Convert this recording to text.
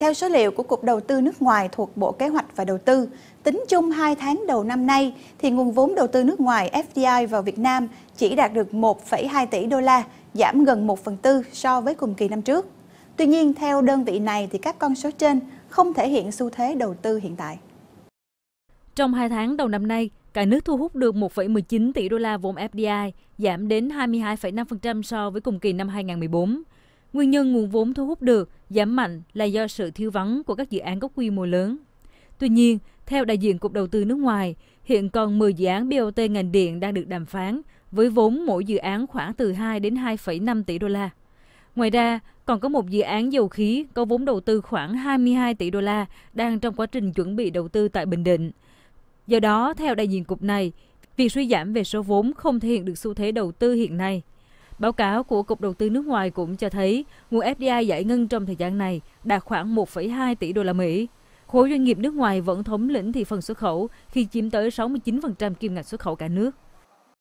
Theo số liệu của Cục Đầu tư nước ngoài thuộc Bộ Kế hoạch và Đầu tư, tính chung 2 tháng đầu năm nay thì nguồn vốn đầu tư nước ngoài FDI vào Việt Nam chỉ đạt được 1,2 tỷ đô la, giảm gần 1 phần tư so với cùng kỳ năm trước. Tuy nhiên, theo đơn vị này thì các con số trên không thể hiện xu thế đầu tư hiện tại. Trong 2 tháng đầu năm nay, cả nước thu hút được 1,19 tỷ đô la vốn FDI, giảm đến 22,5% so với cùng kỳ năm 2014. Nguyên nhân nguồn vốn thu hút được giảm mạnh là do sự thiếu vắng của các dự án có quy mô lớn. Tuy nhiên, theo đại diện Cục Đầu tư nước ngoài, hiện còn 10 dự án BOT ngành điện đang được đàm phán, với vốn mỗi dự án khoảng từ 2 đến 2,5 tỷ đô la. Ngoài ra, còn có một dự án dầu khí có vốn đầu tư khoảng 22 tỷ đô la đang trong quá trình chuẩn bị đầu tư tại Bình Định. Do đó, theo đại diện cục này, việc suy giảm về số vốn không thể hiện được xu thế đầu tư hiện nay. Báo cáo của Cục Đầu tư nước ngoài cũng cho thấy nguồn FDI giải ngân trong thời gian này đạt khoảng 1,2 tỷ đô la Mỹ. Khối doanh nghiệp nước ngoài vẫn thống lĩnh thị phần xuất khẩu khi chiếm tới 69% kim ngạch xuất khẩu cả nước.